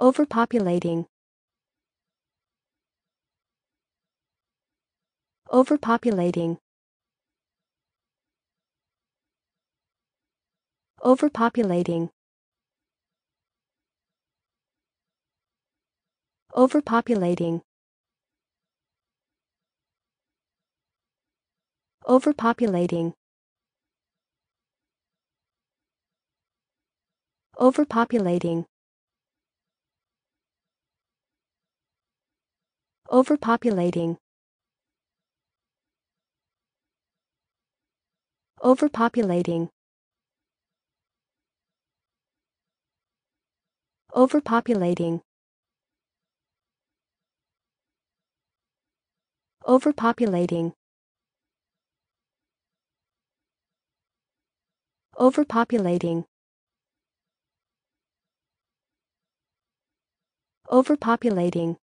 Overpopulating. Overpopulating. Overpopulating. Overpopulating. Overpopulating. Overpopulating. Overpopulating. Overpopulating. Overpopulating. Overpopulating. Overpopulating. Overpopulating.